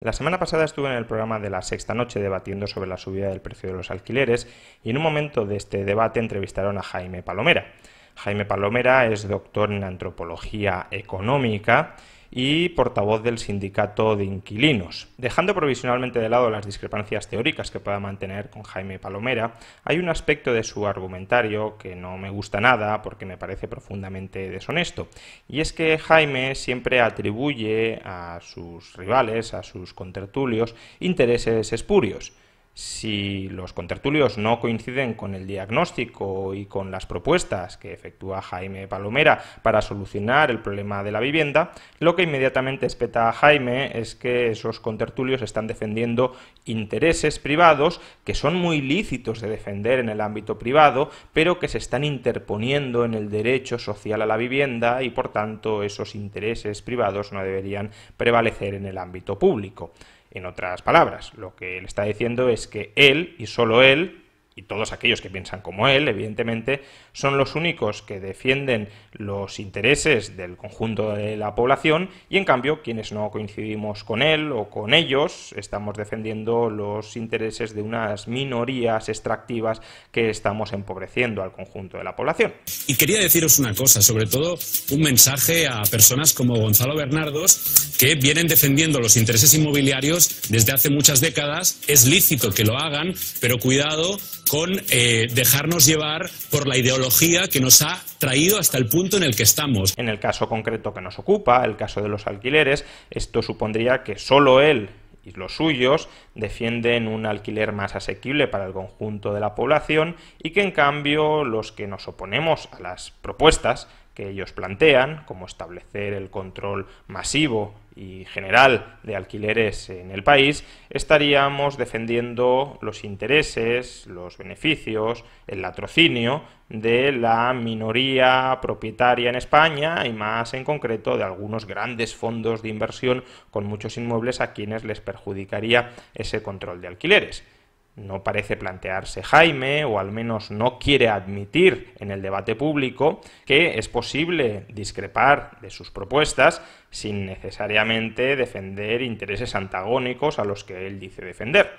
La semana pasada estuve en el programa de la sexta noche debatiendo sobre la subida del precio de los alquileres y en un momento de este debate entrevistaron a Jaime Palomera. Jaime Palomera es doctor en antropología económica y portavoz del sindicato de inquilinos. Dejando provisionalmente de lado las discrepancias teóricas que pueda mantener con Jaime Palomera, hay un aspecto de su argumentario que no me gusta nada porque me parece profundamente deshonesto, y es que Jaime siempre atribuye a sus rivales, a sus contertulios, intereses espurios. Si los contertulios no coinciden con el diagnóstico y con las propuestas que efectúa Jaime Palomera para solucionar el problema de la vivienda, lo que inmediatamente espeta a Jaime es que esos contertulios están defendiendo intereses privados que son muy lícitos de defender en el ámbito privado, pero que se están interponiendo en el derecho social a la vivienda y por tanto esos intereses privados no deberían prevalecer en el ámbito público. En otras palabras, lo que él está diciendo es que él y solo él y todos aquellos que piensan como él, evidentemente, son los únicos que defienden los intereses del conjunto de la población y, en cambio, quienes no coincidimos con él o con ellos, estamos defendiendo los intereses de unas minorías extractivas que estamos empobreciendo al conjunto de la población. Y quería deciros una cosa, sobre todo un mensaje a personas como Gonzalo Bernardos, que vienen defendiendo los intereses inmobiliarios desde hace muchas décadas. Es lícito que lo hagan, pero cuidado con eh, dejarnos llevar por la ideología que nos ha traído hasta el punto en el que estamos. En el caso concreto que nos ocupa, el caso de los alquileres, esto supondría que solo él y los suyos defienden un alquiler más asequible para el conjunto de la población y que en cambio los que nos oponemos a las propuestas que ellos plantean, como establecer el control masivo y general de alquileres en el país, estaríamos defendiendo los intereses, los beneficios, el latrocinio de la minoría propietaria en España y más en concreto de algunos grandes fondos de inversión con muchos inmuebles a quienes les perjudicaría ese control de alquileres no parece plantearse Jaime, o al menos no quiere admitir en el debate público, que es posible discrepar de sus propuestas sin necesariamente defender intereses antagónicos a los que él dice defender.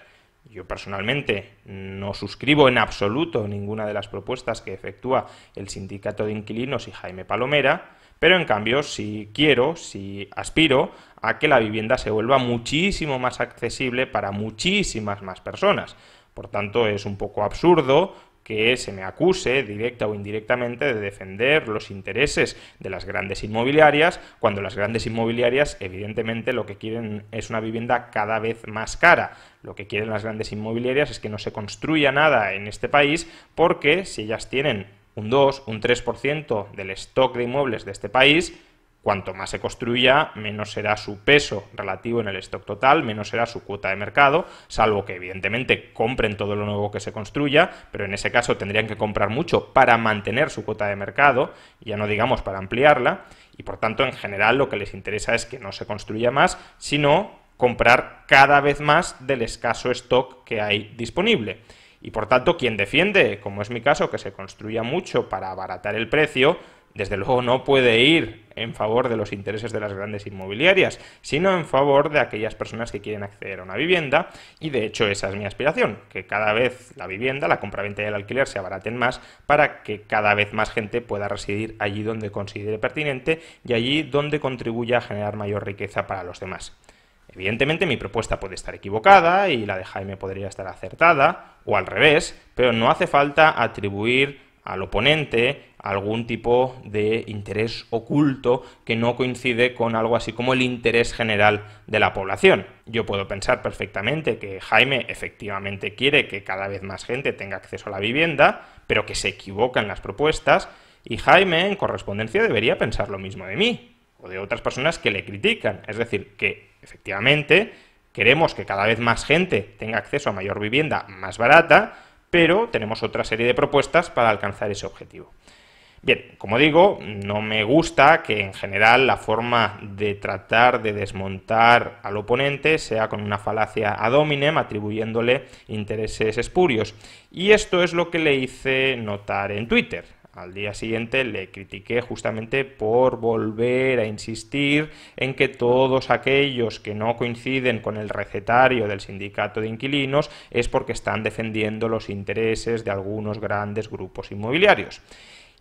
Yo personalmente no suscribo en absoluto ninguna de las propuestas que efectúa el Sindicato de Inquilinos y Jaime Palomera, pero en cambio, si quiero, si aspiro a que la vivienda se vuelva muchísimo más accesible para muchísimas más personas. Por tanto, es un poco absurdo que se me acuse directa o indirectamente de defender los intereses de las grandes inmobiliarias, cuando las grandes inmobiliarias evidentemente lo que quieren es una vivienda cada vez más cara. Lo que quieren las grandes inmobiliarias es que no se construya nada en este país porque si ellas tienen un 2, un 3% del stock de inmuebles de este país, cuanto más se construya, menos será su peso relativo en el stock total, menos será su cuota de mercado, salvo que evidentemente compren todo lo nuevo que se construya, pero en ese caso tendrían que comprar mucho para mantener su cuota de mercado, ya no digamos para ampliarla, y por tanto en general lo que les interesa es que no se construya más, sino comprar cada vez más del escaso stock que hay disponible. Y por tanto, quien defiende, como es mi caso, que se construya mucho para abaratar el precio, desde luego no puede ir en favor de los intereses de las grandes inmobiliarias, sino en favor de aquellas personas que quieren acceder a una vivienda y de hecho esa es mi aspiración, que cada vez la vivienda, la compra-venta y el alquiler se abaraten más para que cada vez más gente pueda residir allí donde considere pertinente y allí donde contribuya a generar mayor riqueza para los demás. Evidentemente mi propuesta puede estar equivocada y la de Jaime podría estar acertada, o al revés, pero no hace falta atribuir al oponente algún tipo de interés oculto que no coincide con algo así como el interés general de la población. Yo puedo pensar perfectamente que Jaime efectivamente quiere que cada vez más gente tenga acceso a la vivienda, pero que se equivocan las propuestas, y Jaime en correspondencia debería pensar lo mismo de mí o de otras personas que le critican. Es decir, que efectivamente Queremos que cada vez más gente tenga acceso a mayor vivienda más barata, pero tenemos otra serie de propuestas para alcanzar ese objetivo. Bien, como digo, no me gusta que en general la forma de tratar de desmontar al oponente sea con una falacia ad hominem atribuyéndole intereses espurios. Y esto es lo que le hice notar en Twitter. Al día siguiente le critiqué justamente por volver a insistir en que todos aquellos que no coinciden con el recetario del sindicato de inquilinos es porque están defendiendo los intereses de algunos grandes grupos inmobiliarios.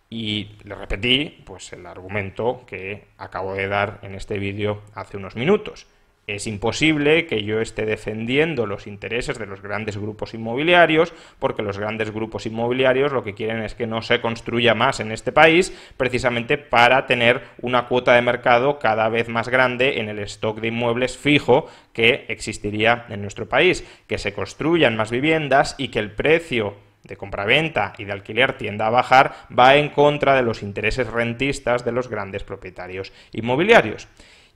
Y le repetí pues, el argumento que acabo de dar en este vídeo hace unos minutos. Es imposible que yo esté defendiendo los intereses de los grandes grupos inmobiliarios, porque los grandes grupos inmobiliarios lo que quieren es que no se construya más en este país, precisamente para tener una cuota de mercado cada vez más grande en el stock de inmuebles fijo que existiría en nuestro país. Que se construyan más viviendas y que el precio de compraventa y de alquiler tienda a bajar va en contra de los intereses rentistas de los grandes propietarios inmobiliarios.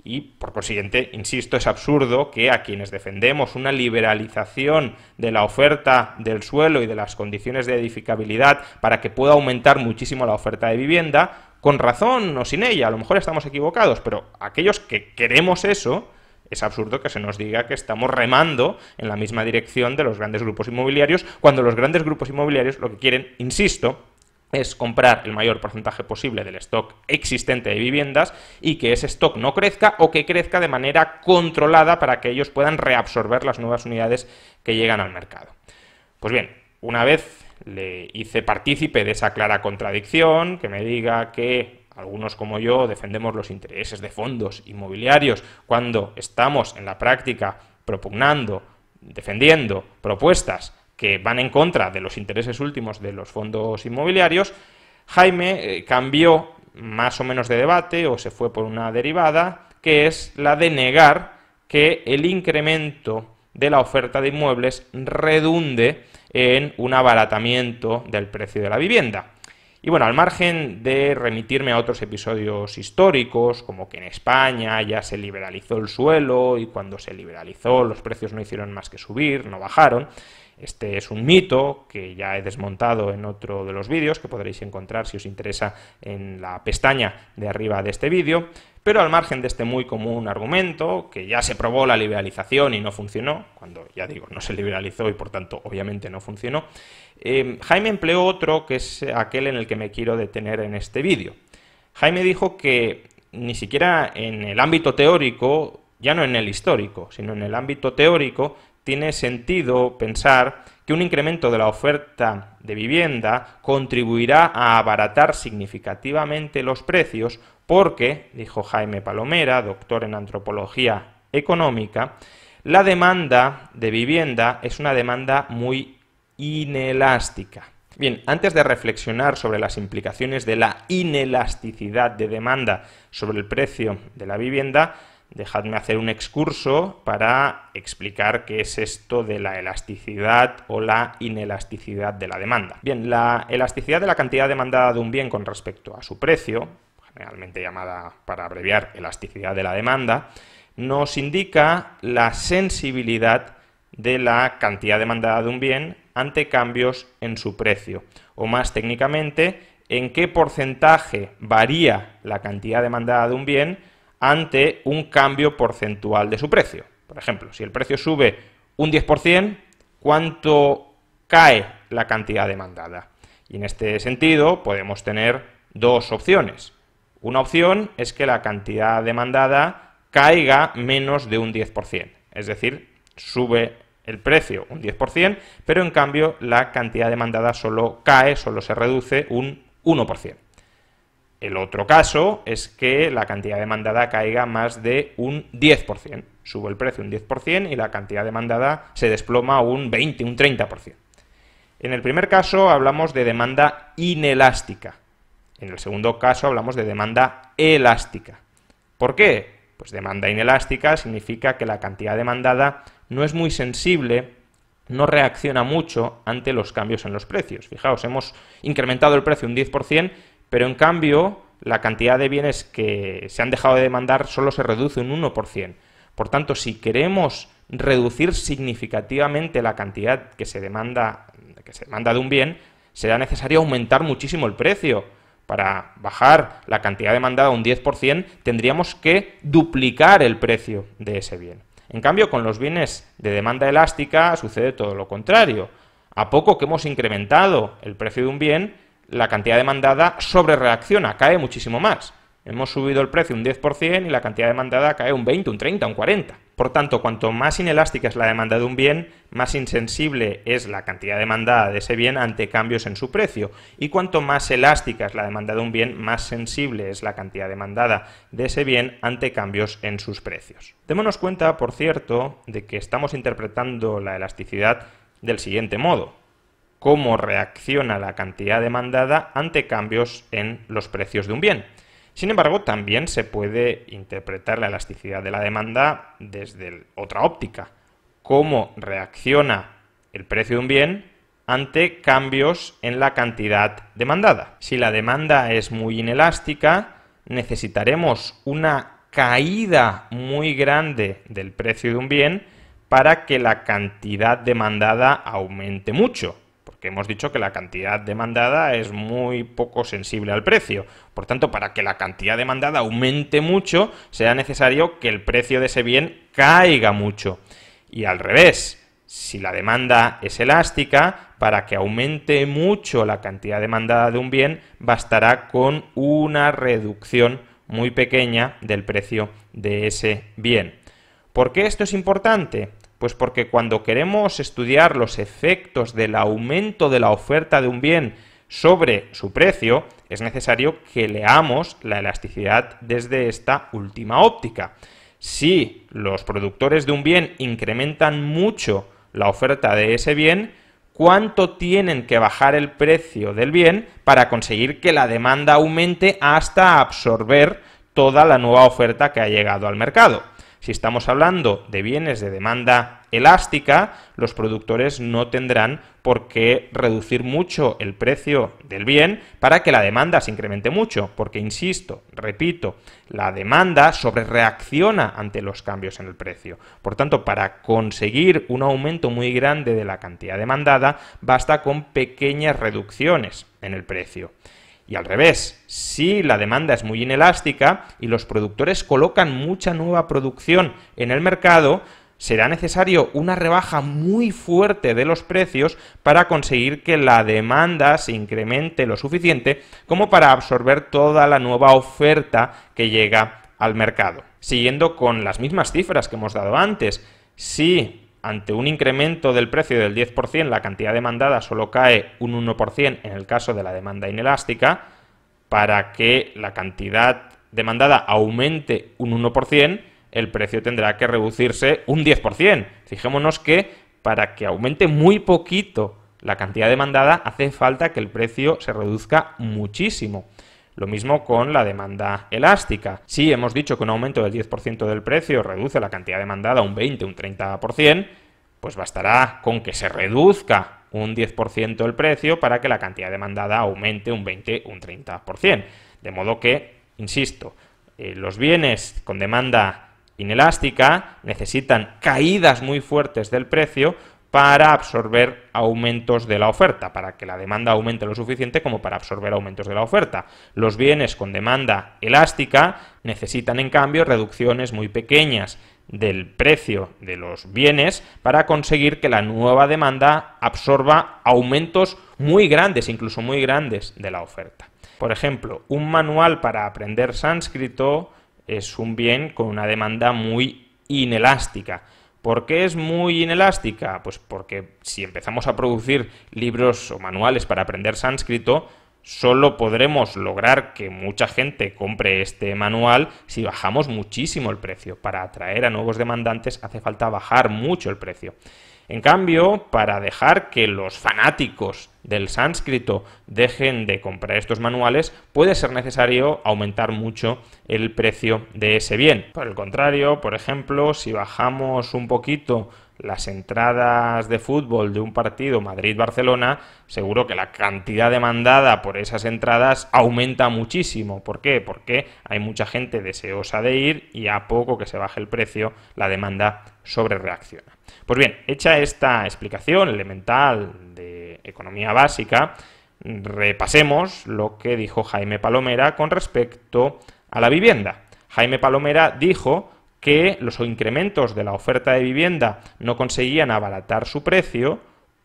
Y por consiguiente, insisto, es absurdo que a quienes defendemos una liberalización de la oferta del suelo y de las condiciones de edificabilidad para que pueda aumentar muchísimo la oferta de vivienda, con razón o sin ella, a lo mejor estamos equivocados, pero aquellos que queremos eso, es absurdo que se nos diga que estamos remando en la misma dirección de los grandes grupos inmobiliarios, cuando los grandes grupos inmobiliarios lo que quieren, insisto, es comprar el mayor porcentaje posible del stock existente de viviendas y que ese stock no crezca o que crezca de manera controlada para que ellos puedan reabsorber las nuevas unidades que llegan al mercado. Pues bien, una vez le hice partícipe de esa clara contradicción, que me diga que algunos como yo defendemos los intereses de fondos inmobiliarios cuando estamos en la práctica propugnando, defendiendo propuestas que van en contra de los intereses últimos de los fondos inmobiliarios, Jaime eh, cambió más o menos de debate o se fue por una derivada, que es la de negar que el incremento de la oferta de inmuebles redunde en un abaratamiento del precio de la vivienda. Y bueno, al margen de remitirme a otros episodios históricos, como que en España ya se liberalizó el suelo y cuando se liberalizó los precios no hicieron más que subir, no bajaron, este es un mito que ya he desmontado en otro de los vídeos que podréis encontrar si os interesa en la pestaña de arriba de este vídeo, pero al margen de este muy común argumento, que ya se probó la liberalización y no funcionó, cuando ya digo, no se liberalizó y por tanto obviamente no funcionó, em, Jaime empleó otro que es aquel en el que me quiero detener en este vídeo. Jaime dijo que ni siquiera en el ámbito teórico, ya no en el histórico, sino en el ámbito teórico, tiene sentido pensar que un incremento de la oferta de vivienda contribuirá a abaratar significativamente los precios porque, dijo Jaime Palomera, doctor en antropología económica, la demanda de vivienda es una demanda muy inelástica. Bien, antes de reflexionar sobre las implicaciones de la inelasticidad de demanda sobre el precio de la vivienda, dejadme hacer un excurso para explicar qué es esto de la elasticidad o la inelasticidad de la demanda. Bien, la elasticidad de la cantidad demandada de un bien con respecto a su precio, generalmente llamada para abreviar elasticidad de la demanda, nos indica la sensibilidad de la cantidad demandada de un bien ante cambios en su precio, o más técnicamente, en qué porcentaje varía la cantidad demandada de un bien ante un cambio porcentual de su precio. Por ejemplo, si el precio sube un 10%, ¿cuánto cae la cantidad demandada? Y en este sentido podemos tener dos opciones. Una opción es que la cantidad demandada caiga menos de un 10%, es decir, sube el precio un 10%, pero en cambio la cantidad demandada solo cae, solo se reduce un 1%. El otro caso es que la cantidad demandada caiga más de un 10%. Subo el precio un 10% y la cantidad demandada se desploma un 20, un 30%. En el primer caso hablamos de demanda inelástica. En el segundo caso hablamos de demanda elástica. ¿Por qué? Pues demanda inelástica significa que la cantidad demandada no es muy sensible, no reacciona mucho ante los cambios en los precios. Fijaos, hemos incrementado el precio un 10%, pero en cambio, la cantidad de bienes que se han dejado de demandar solo se reduce un 1%. Por tanto, si queremos reducir significativamente la cantidad que se demanda, que se de un bien, será necesario aumentar muchísimo el precio. Para bajar la cantidad demandada un 10%, tendríamos que duplicar el precio de ese bien. En cambio, con los bienes de demanda elástica sucede todo lo contrario. A poco que hemos incrementado el precio de un bien, la cantidad demandada sobre reacciona, cae muchísimo más. Hemos subido el precio un 10% y la cantidad demandada cae un 20, un 30, un 40. Por tanto, cuanto más inelástica es la demanda de un bien, más insensible es la cantidad demandada de ese bien ante cambios en su precio. Y cuanto más elástica es la demanda de un bien, más sensible es la cantidad demandada de ese bien ante cambios en sus precios. Démonos cuenta, por cierto, de que estamos interpretando la elasticidad del siguiente modo cómo reacciona la cantidad demandada ante cambios en los precios de un bien. Sin embargo, también se puede interpretar la elasticidad de la demanda desde otra óptica, cómo reacciona el precio de un bien ante cambios en la cantidad demandada. Si la demanda es muy inelástica, necesitaremos una caída muy grande del precio de un bien para que la cantidad demandada aumente mucho que hemos dicho que la cantidad demandada es muy poco sensible al precio. Por tanto, para que la cantidad demandada aumente mucho, será necesario que el precio de ese bien caiga mucho. Y al revés, si la demanda es elástica, para que aumente mucho la cantidad demandada de un bien, bastará con una reducción muy pequeña del precio de ese bien. ¿Por qué esto es importante? Pues porque cuando queremos estudiar los efectos del aumento de la oferta de un bien sobre su precio, es necesario que leamos la elasticidad desde esta última óptica. Si los productores de un bien incrementan mucho la oferta de ese bien, cuánto tienen que bajar el precio del bien para conseguir que la demanda aumente hasta absorber toda la nueva oferta que ha llegado al mercado. Si estamos hablando de bienes de demanda elástica, los productores no tendrán por qué reducir mucho el precio del bien para que la demanda se incremente mucho, porque, insisto, repito, la demanda sobrereacciona ante los cambios en el precio. Por tanto, para conseguir un aumento muy grande de la cantidad demandada, basta con pequeñas reducciones en el precio. Y al revés, si la demanda es muy inelástica y los productores colocan mucha nueva producción en el mercado, será necesario una rebaja muy fuerte de los precios para conseguir que la demanda se incremente lo suficiente como para absorber toda la nueva oferta que llega al mercado. Siguiendo con las mismas cifras que hemos dado antes, si ante un incremento del precio del 10%, la cantidad demandada solo cae un 1% en el caso de la demanda inelástica, para que la cantidad demandada aumente un 1%, el precio tendrá que reducirse un 10%. Fijémonos que para que aumente muy poquito la cantidad demandada, hace falta que el precio se reduzca muchísimo. Lo mismo con la demanda elástica. Si hemos dicho que un aumento del 10% del precio reduce la cantidad demandada un 20, un 30%, pues bastará con que se reduzca un 10% el precio para que la cantidad demandada aumente un 20, un 30%. De modo que, insisto, eh, los bienes con demanda inelástica necesitan caídas muy fuertes del precio para absorber aumentos de la oferta, para que la demanda aumente lo suficiente como para absorber aumentos de la oferta. Los bienes con demanda elástica necesitan, en cambio, reducciones muy pequeñas del precio de los bienes para conseguir que la nueva demanda absorba aumentos muy grandes, incluso muy grandes, de la oferta. Por ejemplo, un manual para aprender sánscrito es un bien con una demanda muy inelástica ¿Por qué es muy inelástica? Pues porque si empezamos a producir libros o manuales para aprender sánscrito, solo podremos lograr que mucha gente compre este manual si bajamos muchísimo el precio. Para atraer a nuevos demandantes hace falta bajar mucho el precio. En cambio, para dejar que los fanáticos del sánscrito dejen de comprar estos manuales, puede ser necesario aumentar mucho el precio de ese bien. Por el contrario, por ejemplo, si bajamos un poquito las entradas de fútbol de un partido Madrid-Barcelona, seguro que la cantidad demandada por esas entradas aumenta muchísimo. ¿Por qué? Porque hay mucha gente deseosa de ir y a poco que se baje el precio, la demanda sobre reacciona. Pues bien, hecha esta explicación elemental de economía básica, repasemos lo que dijo Jaime Palomera con respecto a la vivienda. Jaime Palomera dijo que los incrementos de la oferta de vivienda no conseguían abaratar su precio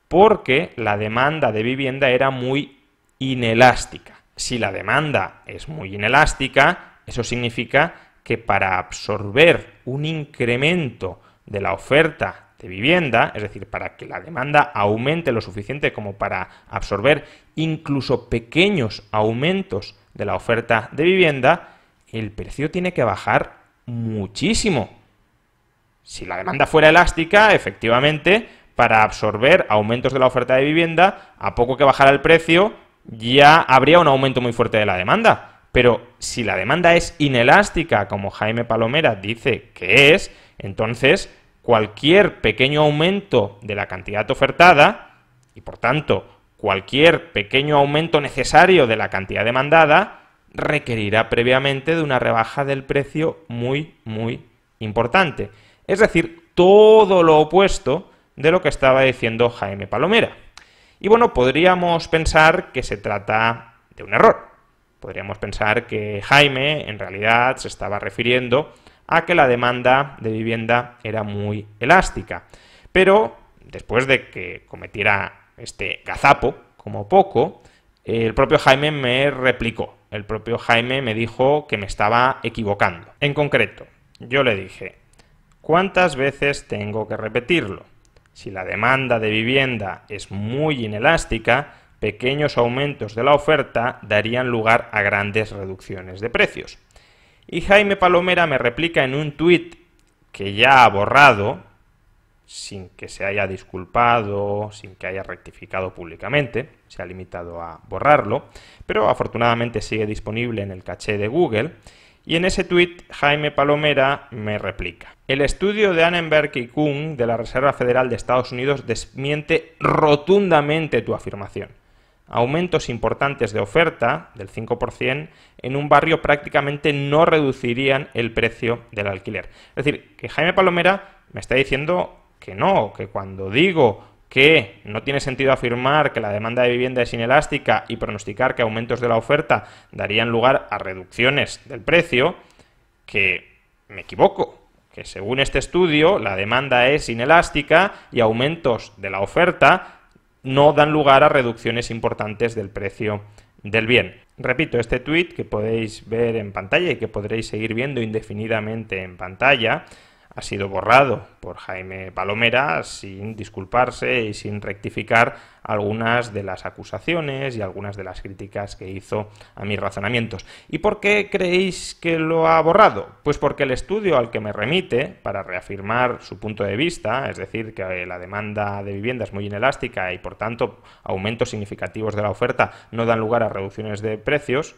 porque la demanda de vivienda era muy inelástica. Si la demanda es muy inelástica, eso significa que para absorber un incremento de la oferta de vivienda, es decir, para que la demanda aumente lo suficiente como para absorber incluso pequeños aumentos de la oferta de vivienda, el precio tiene que bajar muchísimo. Si la demanda fuera elástica, efectivamente, para absorber aumentos de la oferta de vivienda, a poco que bajara el precio, ya habría un aumento muy fuerte de la demanda. Pero si la demanda es inelástica, como Jaime Palomera dice que es, entonces cualquier pequeño aumento de la cantidad ofertada y por tanto cualquier pequeño aumento necesario de la cantidad demandada requerirá previamente de una rebaja del precio muy muy importante. Es decir, todo lo opuesto de lo que estaba diciendo Jaime Palomera. Y bueno, podríamos pensar que se trata de un error. Podríamos pensar que Jaime en realidad se estaba refiriendo a que la demanda de vivienda era muy elástica. Pero después de que cometiera este gazapo, como poco, el propio Jaime me replicó. El propio Jaime me dijo que me estaba equivocando. En concreto, yo le dije, ¿cuántas veces tengo que repetirlo? Si la demanda de vivienda es muy inelástica, pequeños aumentos de la oferta darían lugar a grandes reducciones de precios. Y Jaime Palomera me replica en un tuit que ya ha borrado, sin que se haya disculpado, sin que haya rectificado públicamente, se ha limitado a borrarlo, pero afortunadamente sigue disponible en el caché de Google. Y en ese tuit, Jaime Palomera me replica. El estudio de Annenberg y Kuhn de la Reserva Federal de Estados Unidos desmiente rotundamente tu afirmación aumentos importantes de oferta del 5% en un barrio prácticamente no reducirían el precio del alquiler. Es decir, que Jaime Palomera me está diciendo que no, que cuando digo que no tiene sentido afirmar que la demanda de vivienda es inelástica y pronosticar que aumentos de la oferta darían lugar a reducciones del precio, que me equivoco, que según este estudio la demanda es inelástica y aumentos de la oferta no dan lugar a reducciones importantes del precio del bien. Repito, este tweet que podéis ver en pantalla y que podréis seguir viendo indefinidamente en pantalla, ha sido borrado por Jaime Palomera sin disculparse y sin rectificar algunas de las acusaciones y algunas de las críticas que hizo a mis razonamientos. ¿Y por qué creéis que lo ha borrado? Pues porque el estudio al que me remite para reafirmar su punto de vista, es decir, que la demanda de vivienda es muy inelástica y por tanto aumentos significativos de la oferta no dan lugar a reducciones de precios,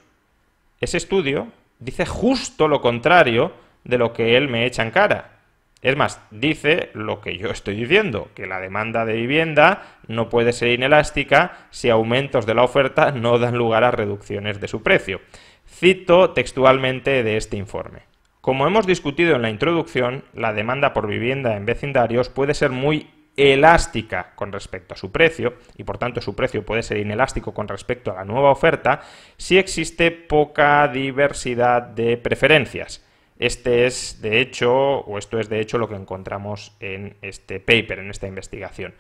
ese estudio dice justo lo contrario de lo que él me echa en cara. Es más, dice lo que yo estoy diciendo, que la demanda de vivienda no puede ser inelástica si aumentos de la oferta no dan lugar a reducciones de su precio. Cito textualmente de este informe. Como hemos discutido en la introducción, la demanda por vivienda en vecindarios puede ser muy elástica con respecto a su precio, y por tanto su precio puede ser inelástico con respecto a la nueva oferta, si existe poca diversidad de preferencias. Este es, de hecho, o esto es de hecho lo que encontramos en este paper, en esta investigación.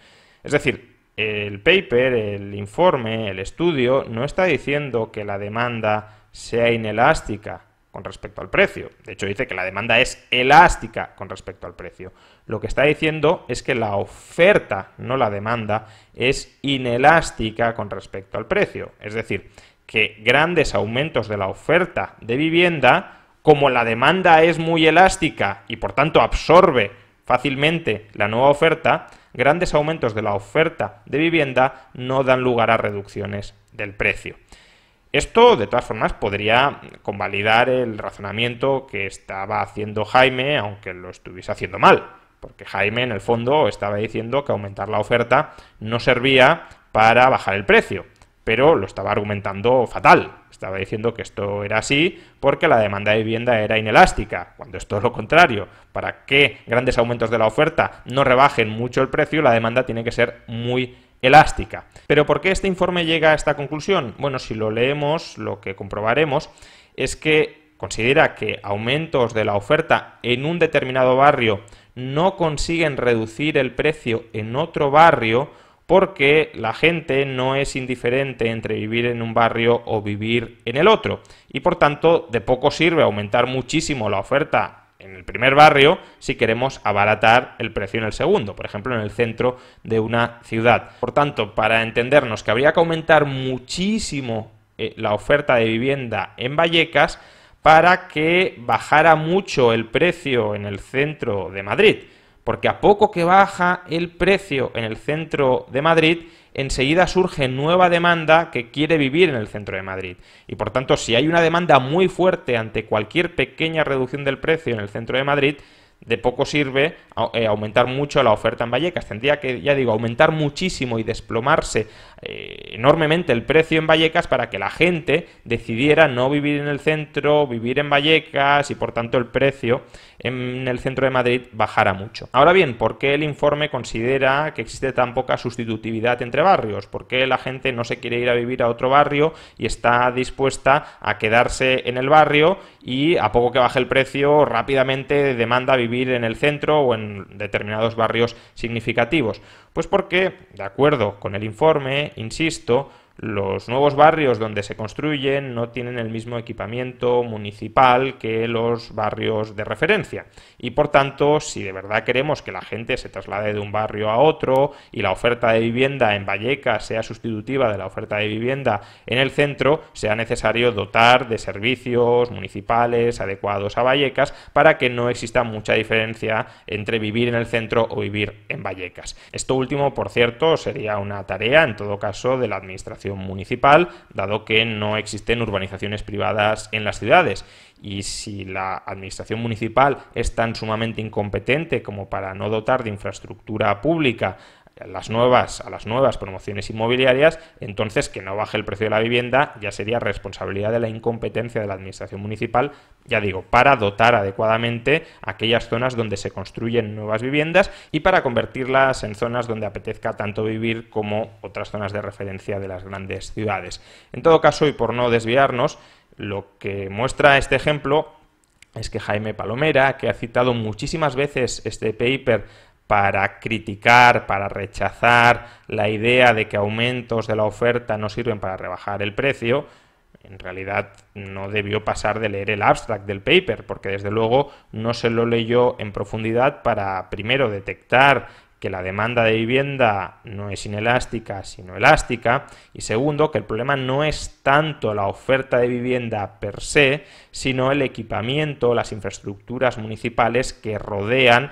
Es decir, el paper, el informe, el estudio, no está diciendo que la demanda sea inelástica con respecto al precio. De hecho, dice que la demanda es elástica con respecto al precio. Lo que está diciendo es que la oferta, no la demanda, es inelástica con respecto al precio. Es decir, que grandes aumentos de la oferta de vivienda como la demanda es muy elástica y por tanto absorbe fácilmente la nueva oferta, grandes aumentos de la oferta de vivienda no dan lugar a reducciones del precio. Esto, de todas formas, podría convalidar el razonamiento que estaba haciendo Jaime, aunque lo estuviese haciendo mal, porque Jaime, en el fondo, estaba diciendo que aumentar la oferta no servía para bajar el precio pero lo estaba argumentando fatal. Estaba diciendo que esto era así porque la demanda de vivienda era inelástica, cuando es todo lo contrario. Para que grandes aumentos de la oferta no rebajen mucho el precio, la demanda tiene que ser muy elástica. Pero ¿por qué este informe llega a esta conclusión? Bueno, si lo leemos, lo que comprobaremos es que considera que aumentos de la oferta en un determinado barrio no consiguen reducir el precio en otro barrio, porque la gente no es indiferente entre vivir en un barrio o vivir en el otro. Y por tanto, de poco sirve aumentar muchísimo la oferta en el primer barrio si queremos abaratar el precio en el segundo, por ejemplo, en el centro de una ciudad. Por tanto, para entendernos que habría que aumentar muchísimo eh, la oferta de vivienda en Vallecas para que bajara mucho el precio en el centro de Madrid porque a poco que baja el precio en el centro de Madrid, enseguida surge nueva demanda que quiere vivir en el centro de Madrid. Y por tanto, si hay una demanda muy fuerte ante cualquier pequeña reducción del precio en el centro de Madrid, de poco sirve eh, aumentar mucho la oferta en Vallecas. Tendría que, ya digo, aumentar muchísimo y desplomarse eh, enormemente el precio en Vallecas para que la gente decidiera no vivir en el centro, vivir en Vallecas y por tanto el precio en el centro de Madrid bajara mucho. Ahora bien, ¿por qué el informe considera que existe tan poca sustitutividad entre barrios? ¿Por qué la gente no se quiere ir a vivir a otro barrio y está dispuesta a quedarse en el barrio y a poco que baje el precio rápidamente demanda vivir vivir en el centro o en determinados barrios significativos? Pues porque, de acuerdo con el informe, insisto, los nuevos barrios donde se construyen no tienen el mismo equipamiento municipal que los barrios de referencia y por tanto, si de verdad queremos que la gente se traslade de un barrio a otro y la oferta de vivienda en Vallecas sea sustitutiva de la oferta de vivienda en el centro, sea necesario dotar de servicios municipales adecuados a Vallecas para que no exista mucha diferencia entre vivir en el centro o vivir en Vallecas. Esto último, por cierto, sería una tarea en todo caso de la administración municipal, dado que no existen urbanizaciones privadas en las ciudades. Y si la administración municipal es tan sumamente incompetente como para no dotar de infraestructura pública las nuevas, a las nuevas promociones inmobiliarias, entonces que no baje el precio de la vivienda ya sería responsabilidad de la incompetencia de la administración municipal, ya digo, para dotar adecuadamente aquellas zonas donde se construyen nuevas viviendas y para convertirlas en zonas donde apetezca tanto vivir como otras zonas de referencia de las grandes ciudades. En todo caso, y por no desviarnos, lo que muestra este ejemplo es que Jaime Palomera, que ha citado muchísimas veces este paper para criticar, para rechazar la idea de que aumentos de la oferta no sirven para rebajar el precio, en realidad no debió pasar de leer el abstract del paper, porque desde luego no se lo leyó en profundidad para primero detectar que la demanda de vivienda no es inelástica, sino elástica. Y segundo, que el problema no es tanto la oferta de vivienda per se, sino el equipamiento, las infraestructuras municipales que rodean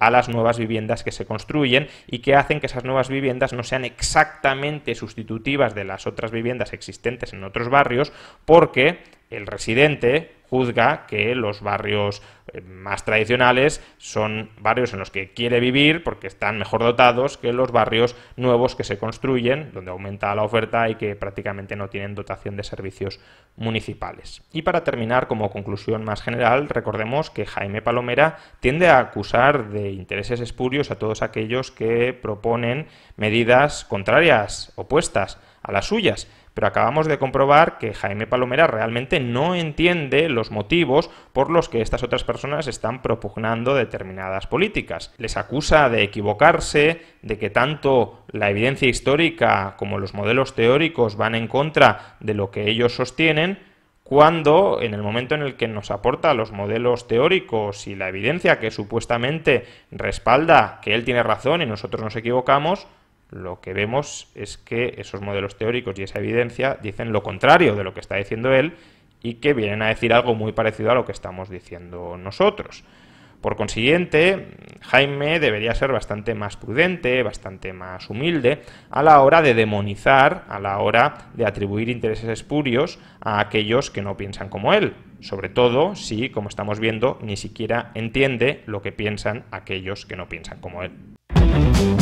a las nuevas viviendas que se construyen y que hacen que esas nuevas viviendas no sean exactamente sustitutivas de las otras viviendas existentes en otros barrios, porque el residente juzga que los barrios eh, más tradicionales son barrios en los que quiere vivir porque están mejor dotados que los barrios nuevos que se construyen, donde aumenta la oferta y que prácticamente no tienen dotación de servicios municipales. Y para terminar, como conclusión más general, recordemos que Jaime Palomera tiende a acusar de intereses espurios a todos aquellos que proponen medidas contrarias, opuestas a las suyas pero acabamos de comprobar que Jaime Palomera realmente no entiende los motivos por los que estas otras personas están propugnando determinadas políticas. Les acusa de equivocarse, de que tanto la evidencia histórica como los modelos teóricos van en contra de lo que ellos sostienen, cuando en el momento en el que nos aporta los modelos teóricos y la evidencia que supuestamente respalda que él tiene razón y nosotros nos equivocamos, lo que vemos es que esos modelos teóricos y esa evidencia dicen lo contrario de lo que está diciendo él y que vienen a decir algo muy parecido a lo que estamos diciendo nosotros. Por consiguiente, Jaime debería ser bastante más prudente, bastante más humilde a la hora de demonizar, a la hora de atribuir intereses espurios a aquellos que no piensan como él, sobre todo si, como estamos viendo, ni siquiera entiende lo que piensan aquellos que no piensan como él.